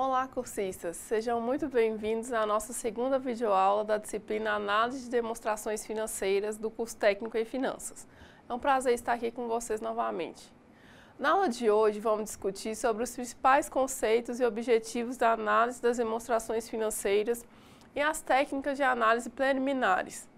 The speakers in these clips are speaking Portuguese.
Olá, cursistas! Sejam muito bem-vindos à nossa segunda videoaula da disciplina Análise de Demonstrações Financeiras do curso Técnico em Finanças. É um prazer estar aqui com vocês novamente. Na aula de hoje, vamos discutir sobre os principais conceitos e objetivos da análise das demonstrações financeiras e as técnicas de análise preliminares.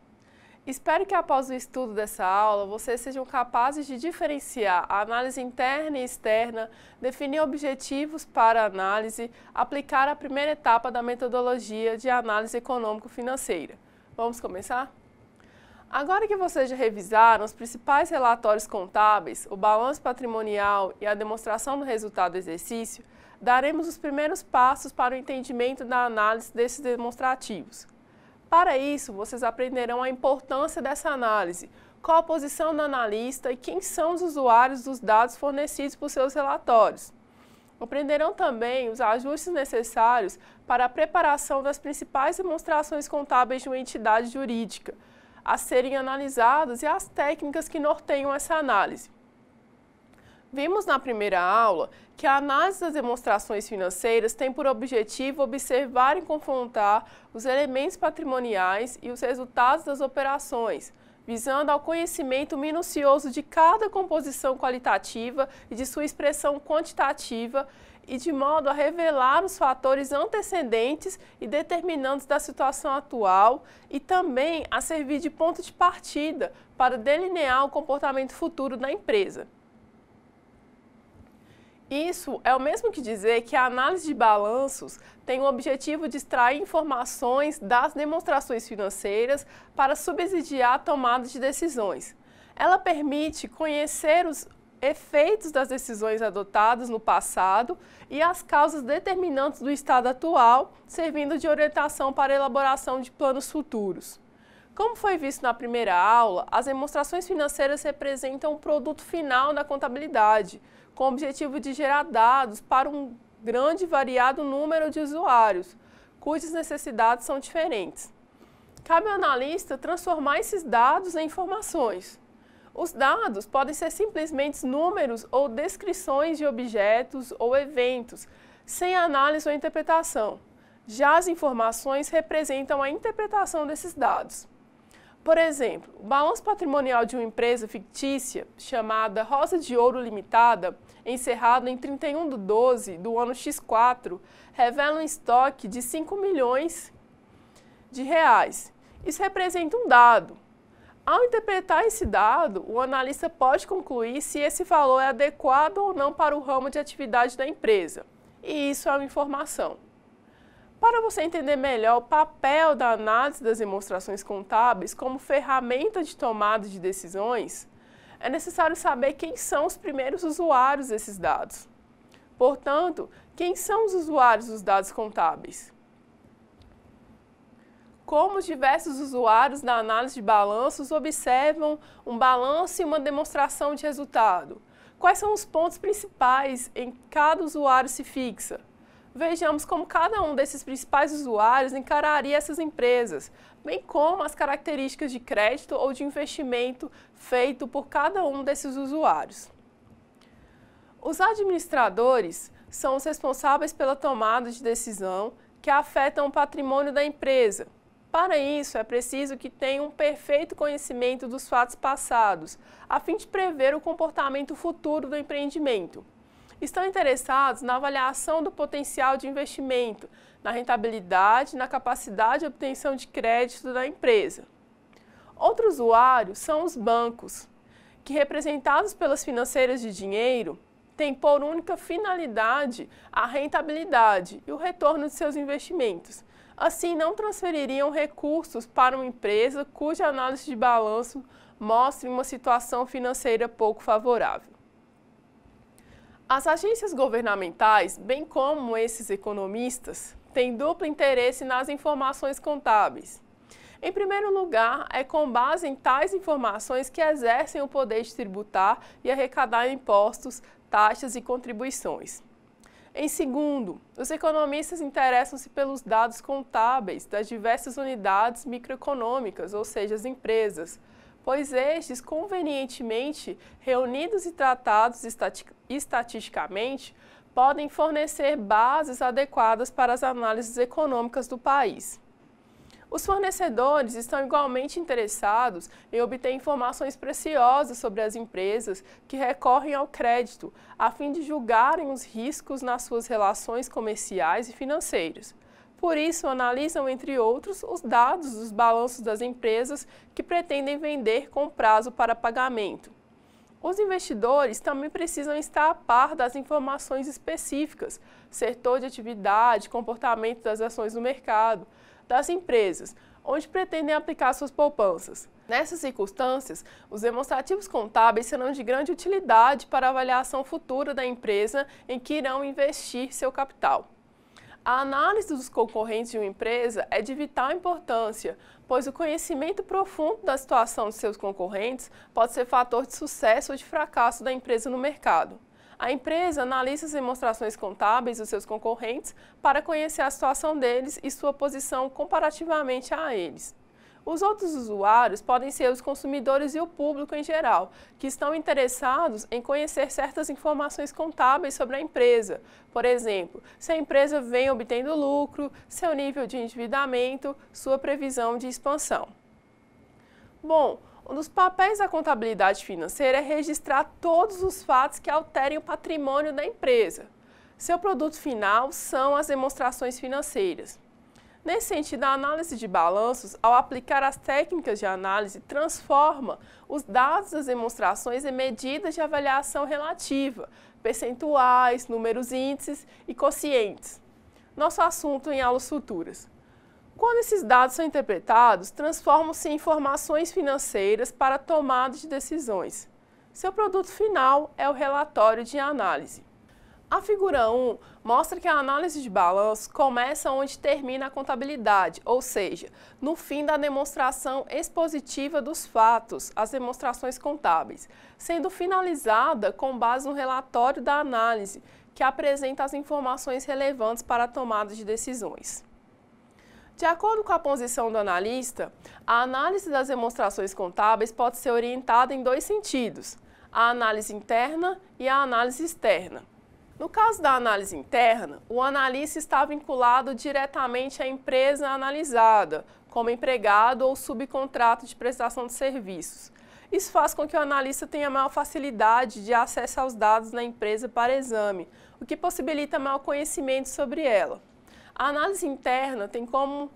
Espero que após o estudo dessa aula, vocês sejam capazes de diferenciar a análise interna e externa, definir objetivos para a análise, aplicar a primeira etapa da metodologia de análise econômico-financeira. Vamos começar? Agora que vocês já revisaram os principais relatórios contábeis, o balanço patrimonial e a demonstração do resultado do exercício, daremos os primeiros passos para o entendimento da análise desses demonstrativos. Para isso, vocês aprenderão a importância dessa análise, qual a posição do analista e quem são os usuários dos dados fornecidos por seus relatórios. Aprenderão também os ajustes necessários para a preparação das principais demonstrações contábeis de uma entidade jurídica, a serem analisadas e as técnicas que norteiam essa análise. Vimos na primeira aula que a análise das demonstrações financeiras tem por objetivo observar e confrontar os elementos patrimoniais e os resultados das operações, visando ao conhecimento minucioso de cada composição qualitativa e de sua expressão quantitativa e de modo a revelar os fatores antecedentes e determinantes da situação atual e também a servir de ponto de partida para delinear o comportamento futuro da empresa. Isso é o mesmo que dizer que a análise de balanços tem o objetivo de extrair informações das demonstrações financeiras para subsidiar a tomada de decisões. Ela permite conhecer os efeitos das decisões adotadas no passado e as causas determinantes do estado atual, servindo de orientação para a elaboração de planos futuros. Como foi visto na primeira aula, as demonstrações financeiras representam o produto final da contabilidade com o objetivo de gerar dados para um grande e variado número de usuários, cujas necessidades são diferentes. Cabe ao analista transformar esses dados em informações. Os dados podem ser simplesmente números ou descrições de objetos ou eventos, sem análise ou interpretação. Já as informações representam a interpretação desses dados. Por exemplo, o balanço patrimonial de uma empresa fictícia chamada Rosa de Ouro Limitada encerrado em 31 de 12 do ano X4, revela um estoque de 5 milhões de reais. Isso representa um dado. Ao interpretar esse dado, o analista pode concluir se esse valor é adequado ou não para o ramo de atividade da empresa. E isso é uma informação. Para você entender melhor o papel da análise das demonstrações contábeis como ferramenta de tomada de decisões, é necessário saber quem são os primeiros usuários desses dados. Portanto, quem são os usuários dos dados contábeis? Como os diversos usuários da análise de balanços observam um balanço e uma demonstração de resultado? Quais são os pontos principais em que cada usuário se fixa? Vejamos como cada um desses principais usuários encararia essas empresas, bem como as características de crédito ou de investimento feito por cada um desses usuários. Os administradores são os responsáveis pela tomada de decisão que afetam o patrimônio da empresa. Para isso, é preciso que tenham um perfeito conhecimento dos fatos passados, a fim de prever o comportamento futuro do empreendimento estão interessados na avaliação do potencial de investimento, na rentabilidade, na capacidade de obtenção de crédito da empresa. Outro usuário são os bancos, que, representados pelas financeiras de dinheiro, têm por única finalidade a rentabilidade e o retorno de seus investimentos. Assim, não transfeririam recursos para uma empresa cuja análise de balanço mostre uma situação financeira pouco favorável. As agências governamentais, bem como esses economistas, têm duplo interesse nas informações contábeis. Em primeiro lugar, é com base em tais informações que exercem o poder de tributar e arrecadar impostos, taxas e contribuições. Em segundo, os economistas interessam-se pelos dados contábeis das diversas unidades microeconômicas, ou seja, as empresas, pois estes, convenientemente reunidos e tratados estatisticamente, podem fornecer bases adequadas para as análises econômicas do país. Os fornecedores estão igualmente interessados em obter informações preciosas sobre as empresas que recorrem ao crédito, a fim de julgarem os riscos nas suas relações comerciais e financeiras. Por isso, analisam, entre outros, os dados dos balanços das empresas que pretendem vender com prazo para pagamento. Os investidores também precisam estar a par das informações específicas, setor de atividade, comportamento das ações no mercado, das empresas, onde pretendem aplicar suas poupanças. Nessas circunstâncias, os demonstrativos contábeis serão de grande utilidade para a avaliação futura da empresa em que irão investir seu capital. A análise dos concorrentes de uma empresa é de vital importância, pois o conhecimento profundo da situação de seus concorrentes pode ser fator de sucesso ou de fracasso da empresa no mercado. A empresa analisa as demonstrações contábeis dos seus concorrentes para conhecer a situação deles e sua posição comparativamente a eles. Os outros usuários podem ser os consumidores e o público em geral, que estão interessados em conhecer certas informações contábeis sobre a empresa. Por exemplo, se a empresa vem obtendo lucro, seu nível de endividamento, sua previsão de expansão. Bom, um dos papéis da contabilidade financeira é registrar todos os fatos que alterem o patrimônio da empresa. Seu produto final são as demonstrações financeiras. Nesse sentido, a análise de balanços, ao aplicar as técnicas de análise, transforma os dados das demonstrações em medidas de avaliação relativa, percentuais, números índices e quocientes. Nosso assunto em aulas futuras. Quando esses dados são interpretados, transformam-se em informações financeiras para tomada de decisões. Seu produto final é o relatório de análise. A figura 1 mostra que a análise de balanço começa onde termina a contabilidade, ou seja, no fim da demonstração expositiva dos fatos, as demonstrações contábeis, sendo finalizada com base no relatório da análise, que apresenta as informações relevantes para a tomada de decisões. De acordo com a posição do analista, a análise das demonstrações contábeis pode ser orientada em dois sentidos: a análise interna e a análise externa. No caso da análise interna, o analista está vinculado diretamente à empresa analisada, como empregado ou subcontrato de prestação de serviços. Isso faz com que o analista tenha maior facilidade de acesso aos dados da empresa para exame, o que possibilita maior conhecimento sobre ela. A análise interna tem como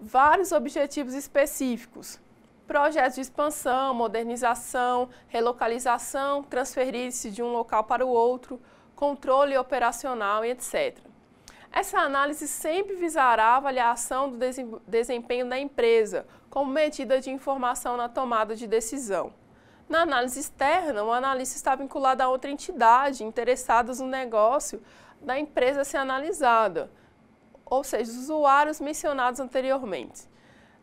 vários objetivos específicos, projetos de expansão, modernização, relocalização, transferir-se de um local para o outro, controle operacional e etc. Essa análise sempre visará a avaliação do desempenho da empresa como medida de informação na tomada de decisão. Na análise externa, o analista está vinculado a outra entidade interessada no negócio da empresa a ser analisada, ou seja, os usuários mencionados anteriormente.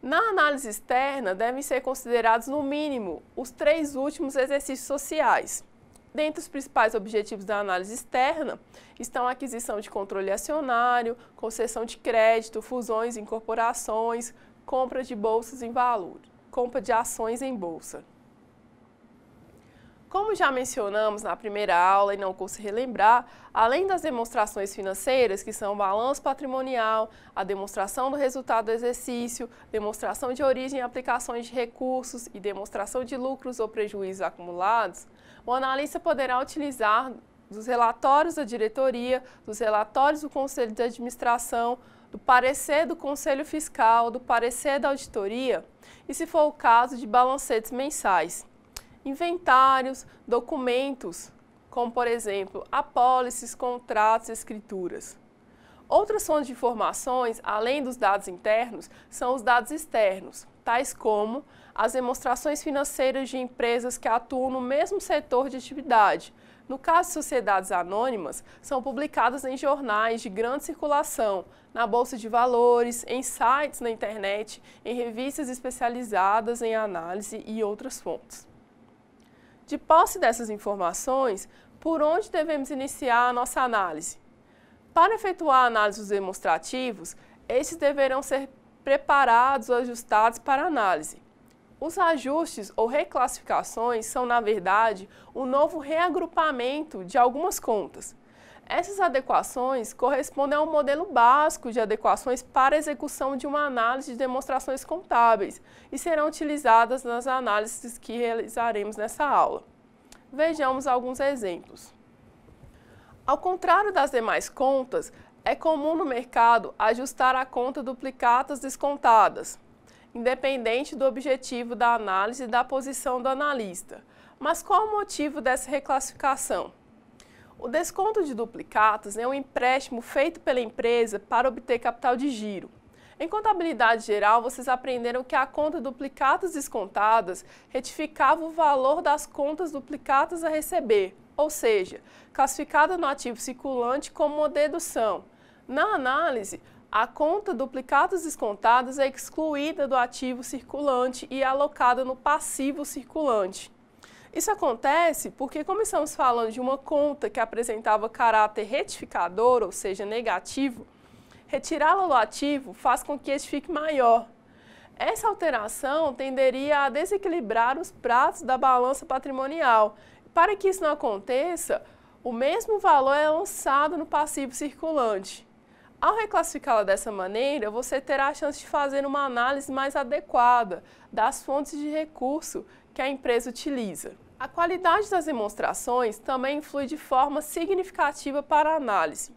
Na análise externa, devem ser considerados, no mínimo, os três últimos exercícios sociais, Dentre os principais objetivos da análise externa estão a aquisição de controle acionário, concessão de crédito, fusões, incorporações, compra de bolsas em valor, compra de ações em bolsa. Como já mencionamos na primeira aula e não custa relembrar, além das demonstrações financeiras, que são o balanço patrimonial, a demonstração do resultado do exercício, demonstração de origem e aplicações de recursos e demonstração de lucros ou prejuízos acumulados, o analista poderá utilizar dos relatórios da diretoria, dos relatórios do conselho de administração, do parecer do conselho fiscal, do parecer da auditoria e, se for o caso, de balancetes mensais. Inventários, documentos, como por exemplo, apólices, contratos, escrituras. Outras fontes de informações, além dos dados internos, são os dados externos, tais como as demonstrações financeiras de empresas que atuam no mesmo setor de atividade. No caso de sociedades anônimas, são publicadas em jornais de grande circulação, na bolsa de valores, em sites na internet, em revistas especializadas em análise e outras fontes. De posse dessas informações, por onde devemos iniciar a nossa análise? Para efetuar análises demonstrativos, estes deverão ser preparados ou ajustados para análise. Os ajustes ou reclassificações são, na verdade, o um novo reagrupamento de algumas contas. Essas adequações correspondem a um modelo básico de adequações para execução de uma análise de demonstrações contábeis e serão utilizadas nas análises que realizaremos nessa aula. Vejamos alguns exemplos. Ao contrário das demais contas, é comum no mercado ajustar a conta duplicatas descontadas, independente do objetivo da análise e da posição do analista. Mas qual o motivo dessa reclassificação? O desconto de duplicatas é um empréstimo feito pela empresa para obter capital de giro. Em contabilidade geral, vocês aprenderam que a conta duplicatas descontadas retificava o valor das contas duplicatas a receber, ou seja, classificada no ativo circulante como uma dedução. Na análise, a conta duplicados descontados é excluída do ativo circulante e alocada no passivo circulante. Isso acontece porque, como estamos falando de uma conta que apresentava caráter retificador, ou seja, negativo, retirá-la do ativo faz com que este fique maior. Essa alteração tenderia a desequilibrar os pratos da balança patrimonial. Para que isso não aconteça, o mesmo valor é lançado no passivo circulante. Ao reclassificá-la dessa maneira, você terá a chance de fazer uma análise mais adequada das fontes de recurso que a empresa utiliza. A qualidade das demonstrações também influi de forma significativa para a análise.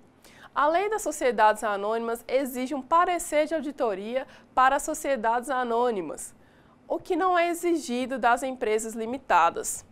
A lei das sociedades anônimas exige um parecer de auditoria para as sociedades anônimas, o que não é exigido das empresas limitadas.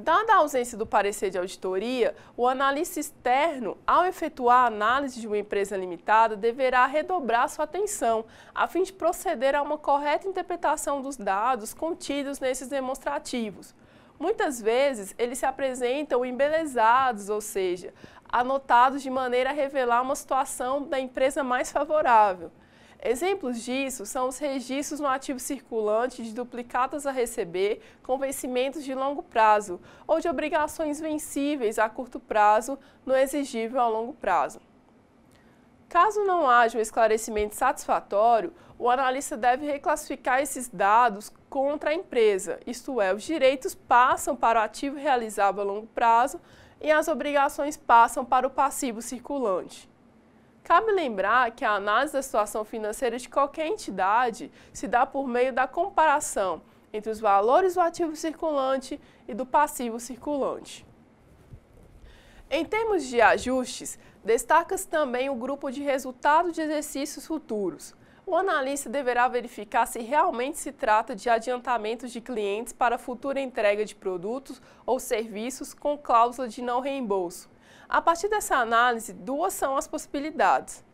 Dada a ausência do parecer de auditoria, o analista externo, ao efetuar a análise de uma empresa limitada, deverá redobrar sua atenção, a fim de proceder a uma correta interpretação dos dados contidos nesses demonstrativos. Muitas vezes, eles se apresentam embelezados, ou seja, anotados de maneira a revelar uma situação da empresa mais favorável. Exemplos disso são os registros no ativo circulante de duplicatas a receber com vencimentos de longo prazo ou de obrigações vencíveis a curto prazo no exigível a longo prazo. Caso não haja um esclarecimento satisfatório, o analista deve reclassificar esses dados contra a empresa, isto é, os direitos passam para o ativo realizável a longo prazo e as obrigações passam para o passivo circulante. Cabe lembrar que a análise da situação financeira de qualquer entidade se dá por meio da comparação entre os valores do ativo circulante e do passivo circulante. Em termos de ajustes, destaca-se também o grupo de resultado de exercícios futuros. O analista deverá verificar se realmente se trata de adiantamentos de clientes para futura entrega de produtos ou serviços com cláusula de não reembolso a partir dessa análise, duas são as possibilidades.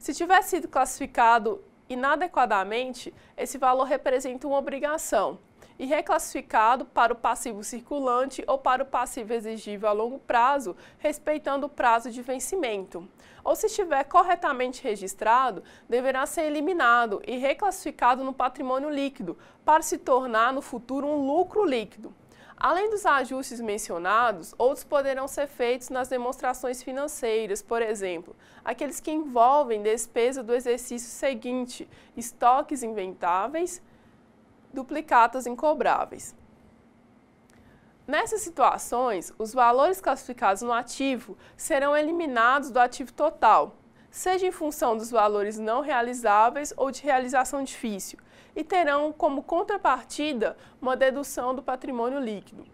Se tiver sido classificado inadequadamente, esse valor representa uma obrigação e reclassificado para o passivo circulante ou para o passivo exigível a longo prazo, respeitando o prazo de vencimento. Ou se estiver corretamente registrado, deverá ser eliminado e reclassificado no patrimônio líquido, para se tornar no futuro um lucro líquido. Além dos ajustes mencionados, outros poderão ser feitos nas demonstrações financeiras, por exemplo, aqueles que envolvem despesa do exercício seguinte, estoques inventáveis, duplicatas incobráveis. Nessas situações, os valores classificados no ativo serão eliminados do ativo total, seja em função dos valores não realizáveis ou de realização difícil, e terão como contrapartida uma dedução do patrimônio líquido.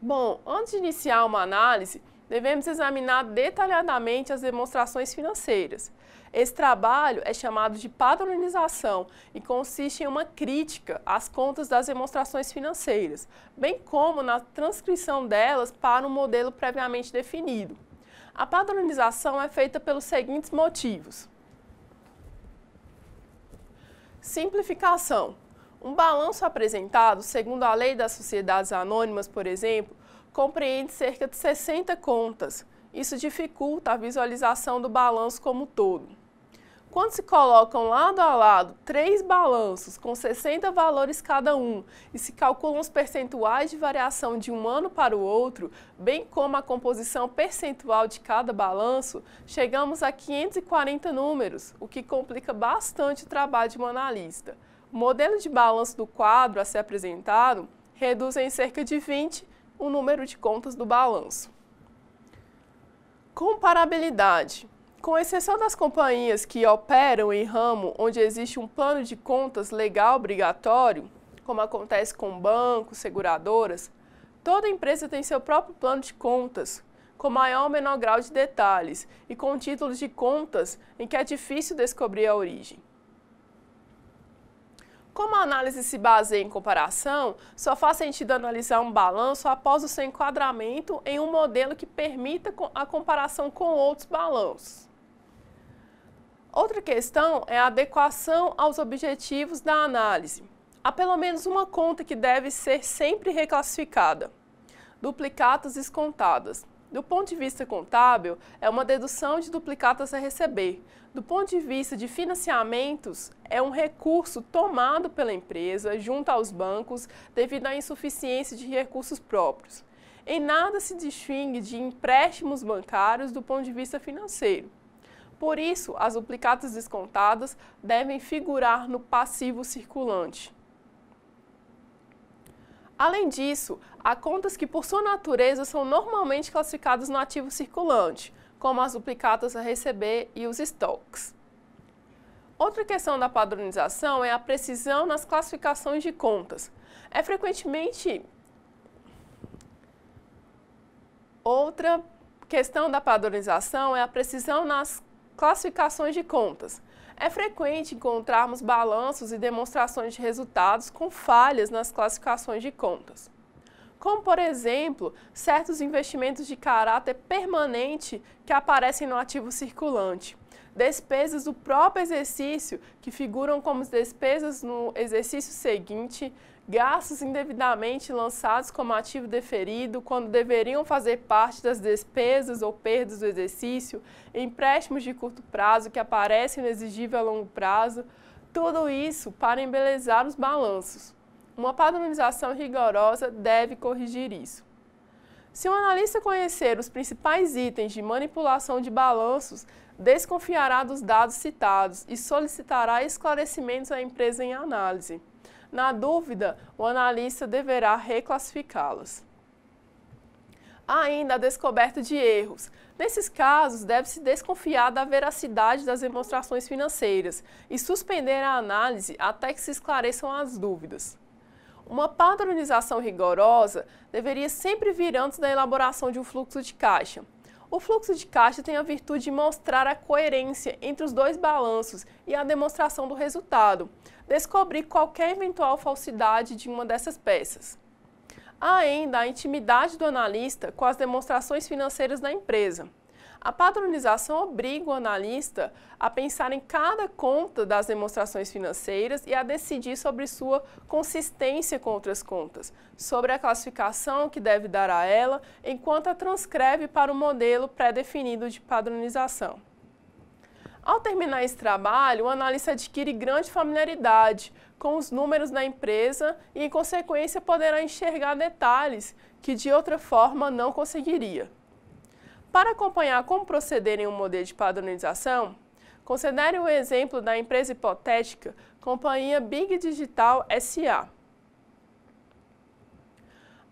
Bom, antes de iniciar uma análise, devemos examinar detalhadamente as demonstrações financeiras. Esse trabalho é chamado de padronização e consiste em uma crítica às contas das demonstrações financeiras, bem como na transcrição delas para um modelo previamente definido. A padronização é feita pelos seguintes motivos. Simplificação. Um balanço apresentado, segundo a Lei das Sociedades Anônimas, por exemplo, compreende cerca de 60 contas. Isso dificulta a visualização do balanço como todo. Quando se colocam lado a lado três balanços com 60 valores cada um e se calculam os percentuais de variação de um ano para o outro, bem como a composição percentual de cada balanço, chegamos a 540 números, o que complica bastante o trabalho de um analista. O modelo de balanço do quadro a ser apresentado reduz em cerca de 20 o número de contas do balanço. Comparabilidade com exceção das companhias que operam em ramo onde existe um plano de contas legal obrigatório, como acontece com bancos, seguradoras, toda empresa tem seu próprio plano de contas, com maior ou menor grau de detalhes e com títulos de contas em que é difícil descobrir a origem. Como a análise se baseia em comparação, só faz sentido analisar um balanço após o seu enquadramento em um modelo que permita a comparação com outros balanços. Outra questão é a adequação aos objetivos da análise. Há pelo menos uma conta que deve ser sempre reclassificada: duplicatas descontadas. Do ponto de vista contábil, é uma dedução de duplicatas a receber. Do ponto de vista de financiamentos, é um recurso tomado pela empresa junto aos bancos devido à insuficiência de recursos próprios. Em nada se distingue de empréstimos bancários do ponto de vista financeiro. Por isso, as duplicatas descontadas devem figurar no passivo circulante. Além disso, há contas que, por sua natureza, são normalmente classificadas no ativo circulante, como as duplicatas a receber e os estoques. Outra questão da padronização é a precisão nas classificações de contas. É frequentemente outra questão da padronização é a precisão nas Classificações de contas. É frequente encontrarmos balanços e demonstrações de resultados com falhas nas classificações de contas. Como, por exemplo, certos investimentos de caráter permanente que aparecem no ativo circulante, despesas do próprio exercício que figuram como despesas no exercício seguinte, gastos indevidamente lançados como ativo deferido, quando deveriam fazer parte das despesas ou perdas do exercício, empréstimos de curto prazo que aparecem no exigível a longo prazo, tudo isso para embelezar os balanços. Uma padronização rigorosa deve corrigir isso. Se o um analista conhecer os principais itens de manipulação de balanços, desconfiará dos dados citados e solicitará esclarecimentos à empresa em análise. Na dúvida, o analista deverá reclassificá-los. Ainda a descoberta de erros. Nesses casos, deve-se desconfiar da veracidade das demonstrações financeiras e suspender a análise até que se esclareçam as dúvidas. Uma padronização rigorosa deveria sempre vir antes da elaboração de um fluxo de caixa. O fluxo de caixa tem a virtude de mostrar a coerência entre os dois balanços e a demonstração do resultado descobrir qualquer eventual falsidade de uma dessas peças. Há ainda a intimidade do analista com as demonstrações financeiras da empresa. A padronização obriga o analista a pensar em cada conta das demonstrações financeiras e a decidir sobre sua consistência com outras contas, sobre a classificação que deve dar a ela, enquanto a transcreve para o modelo pré-definido de padronização. Ao terminar esse trabalho, o analista adquire grande familiaridade com os números da empresa e, em consequência, poderá enxergar detalhes que de outra forma não conseguiria. Para acompanhar como proceder em um modelo de padronização, considere o exemplo da empresa hipotética Companhia Big Digital SA.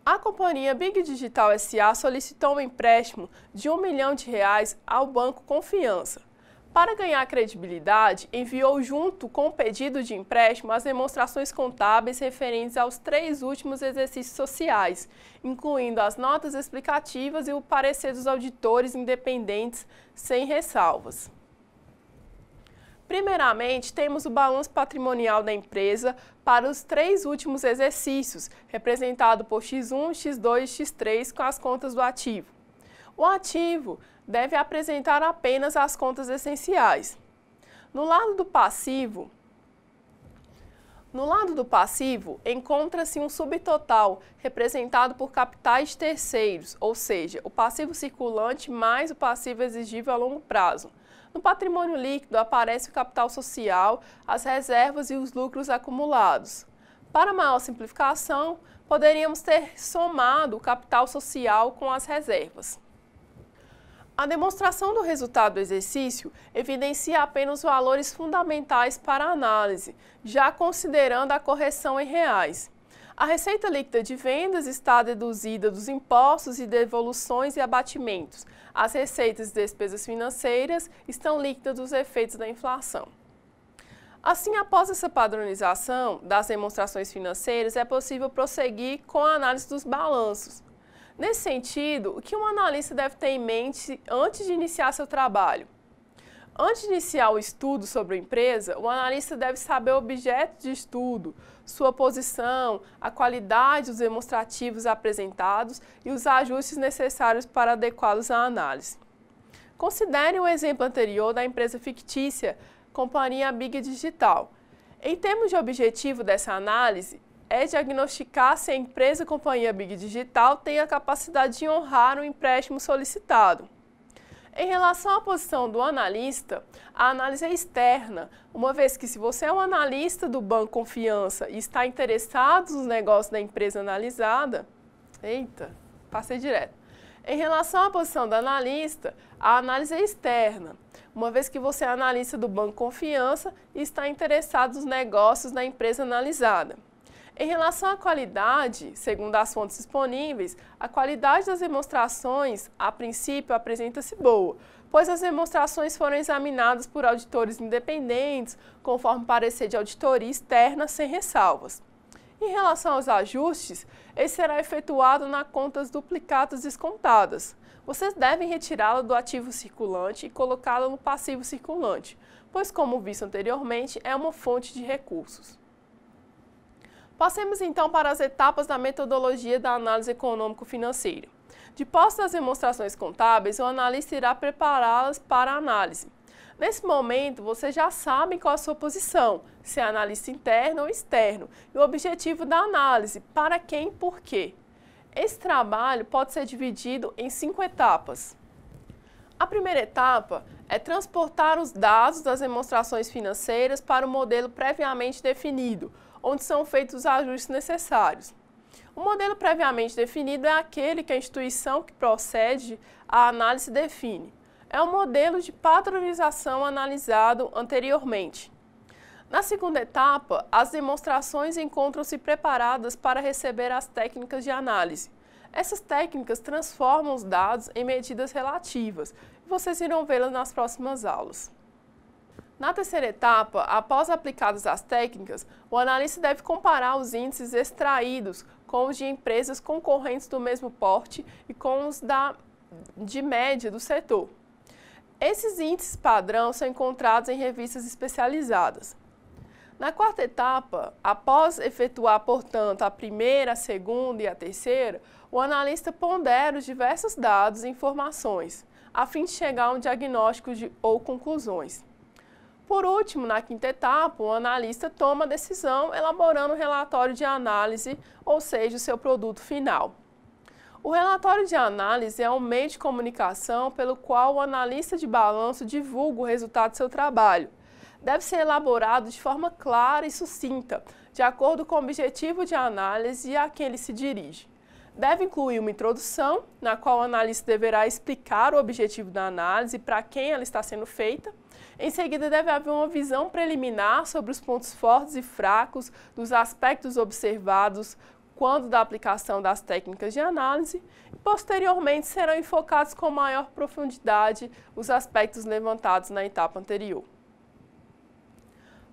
A companhia Big Digital SA solicitou um empréstimo de um milhão de reais ao Banco Confiança para ganhar credibilidade, enviou junto com o pedido de empréstimo as demonstrações contábeis referentes aos três últimos exercícios sociais, incluindo as notas explicativas e o parecer dos auditores independentes, sem ressalvas. Primeiramente, temos o balanço patrimonial da empresa para os três últimos exercícios, representado por X1, X2 e X3 com as contas do ativo. O ativo deve apresentar apenas as contas essenciais. No lado do passivo, no lado do passivo, encontra-se um subtotal representado por capitais terceiros, ou seja, o passivo circulante mais o passivo exigível a longo prazo. No patrimônio líquido aparece o capital social, as reservas e os lucros acumulados. Para maior simplificação, poderíamos ter somado o capital social com as reservas. A demonstração do resultado do exercício evidencia apenas valores fundamentais para a análise, já considerando a correção em reais. A receita líquida de vendas está deduzida dos impostos e devoluções e abatimentos. As receitas e despesas financeiras estão líquidas dos efeitos da inflação. Assim, após essa padronização das demonstrações financeiras, é possível prosseguir com a análise dos balanços. Nesse sentido, o que um analista deve ter em mente antes de iniciar seu trabalho? Antes de iniciar o estudo sobre a empresa, o analista deve saber o objeto de estudo, sua posição, a qualidade dos demonstrativos apresentados e os ajustes necessários para adequá-los à análise. Considere o exemplo anterior da empresa fictícia, companhia Big Digital. Em termos de objetivo dessa análise, é diagnosticar se a empresa companhia Big Digital tem a capacidade de honrar o empréstimo solicitado. Em relação à posição do analista, a análise é externa, uma vez que se você é um analista do banco Confiança e está interessado nos negócios da empresa analisada, eita, passei direto. Em relação à posição do analista, a análise é externa, uma vez que você é analista do banco Confiança e está interessado nos negócios da empresa analisada. Em relação à qualidade, segundo as fontes disponíveis, a qualidade das demonstrações, a princípio, apresenta-se boa, pois as demonstrações foram examinadas por auditores independentes, conforme parecer de auditoria externa, sem ressalvas. Em relação aos ajustes, ele será efetuado na contas duplicatas descontadas. Vocês devem retirá-la do ativo circulante e colocá-la no passivo circulante, pois, como visto anteriormente, é uma fonte de recursos. Passemos então para as etapas da metodologia da análise econômico-financeira. De posse das demonstrações contábeis, o analista irá prepará-las para a análise. Nesse momento, você já sabe qual a sua posição, se é analista interno ou externo, e o objetivo da análise, para quem e por quê. Esse trabalho pode ser dividido em cinco etapas. A primeira etapa é transportar os dados das demonstrações financeiras para o modelo previamente definido, onde são feitos os ajustes necessários. O modelo previamente definido é aquele que a instituição que procede à análise define. É o um modelo de padronização analisado anteriormente. Na segunda etapa, as demonstrações encontram-se preparadas para receber as técnicas de análise. Essas técnicas transformam os dados em medidas relativas e vocês irão vê-las nas próximas aulas. Na terceira etapa, após aplicadas as técnicas, o analista deve comparar os índices extraídos com os de empresas concorrentes do mesmo porte e com os da, de média do setor. Esses índices padrão são encontrados em revistas especializadas. Na quarta etapa, após efetuar, portanto, a primeira, a segunda e a terceira, o analista pondera os diversos dados e informações, a fim de chegar a um diagnóstico de, ou conclusões. Por último, na quinta etapa, o analista toma a decisão elaborando o relatório de análise, ou seja, o seu produto final. O relatório de análise é um meio de comunicação pelo qual o analista de balanço divulga o resultado do seu trabalho. Deve ser elaborado de forma clara e sucinta, de acordo com o objetivo de análise e a quem ele se dirige. Deve incluir uma introdução, na qual o analista deverá explicar o objetivo da análise e para quem ela está sendo feita, em seguida, deve haver uma visão preliminar sobre os pontos fortes e fracos dos aspectos observados quando da aplicação das técnicas de análise e posteriormente serão enfocados com maior profundidade os aspectos levantados na etapa anterior.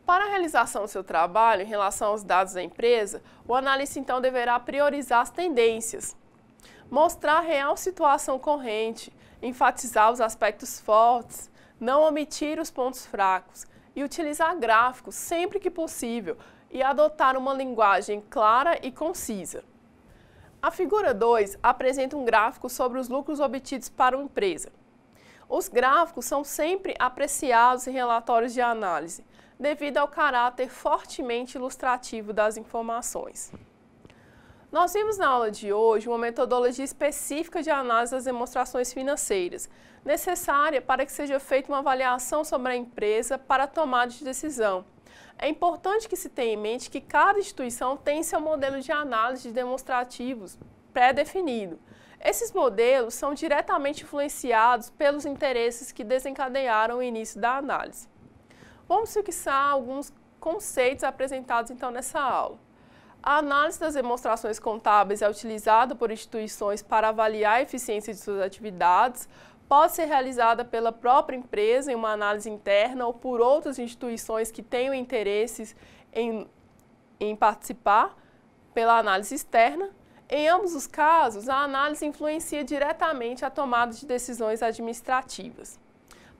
Para a realização do seu trabalho em relação aos dados da empresa, o analista então deverá priorizar as tendências, mostrar a real situação corrente, enfatizar os aspectos fortes, não omitir os pontos fracos e utilizar gráficos sempre que possível e adotar uma linguagem clara e concisa. A figura 2 apresenta um gráfico sobre os lucros obtidos para uma empresa. Os gráficos são sempre apreciados em relatórios de análise, devido ao caráter fortemente ilustrativo das informações. Nós vimos na aula de hoje uma metodologia específica de análise das demonstrações financeiras, necessária para que seja feita uma avaliação sobre a empresa para a tomada de decisão. É importante que se tenha em mente que cada instituição tem seu modelo de análise de demonstrativos pré-definido. Esses modelos são diretamente influenciados pelos interesses que desencadearam o início da análise. Vamos fixar alguns conceitos apresentados então nessa aula. A análise das demonstrações contábeis é utilizada por instituições para avaliar a eficiência de suas atividades, pode ser realizada pela própria empresa em uma análise interna ou por outras instituições que tenham interesses em, em participar pela análise externa. Em ambos os casos, a análise influencia diretamente a tomada de decisões administrativas.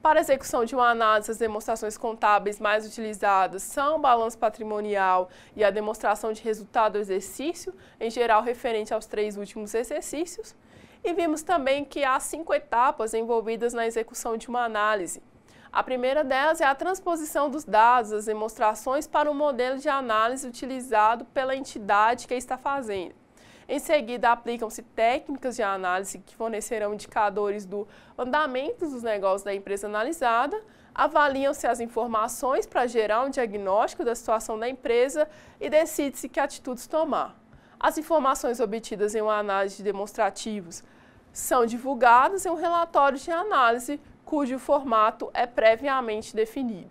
Para execução de uma análise, as demonstrações contábeis mais utilizadas são o balanço patrimonial e a demonstração de resultado do exercício, em geral referente aos três últimos exercícios. E vimos também que há cinco etapas envolvidas na execução de uma análise. A primeira delas é a transposição dos dados, as demonstrações, para o modelo de análise utilizado pela entidade que está fazendo. Em seguida, aplicam-se técnicas de análise que fornecerão indicadores do andamento dos negócios da empresa analisada, avaliam-se as informações para gerar um diagnóstico da situação da empresa e decide-se que atitudes tomar. As informações obtidas em uma análise de demonstrativos são divulgadas em um relatório de análise cujo formato é previamente definido.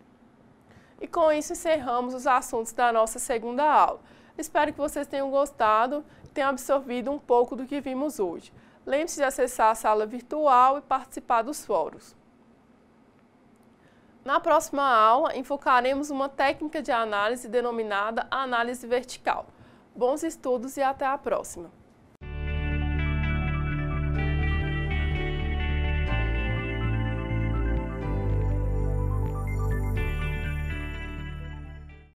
E com isso encerramos os assuntos da nossa segunda aula. Espero que vocês tenham gostado tenham absorvido um pouco do que vimos hoje. Lembre-se de acessar a sala virtual e participar dos fóruns. Na próxima aula, enfocaremos uma técnica de análise denominada análise vertical. Bons estudos e até a próxima!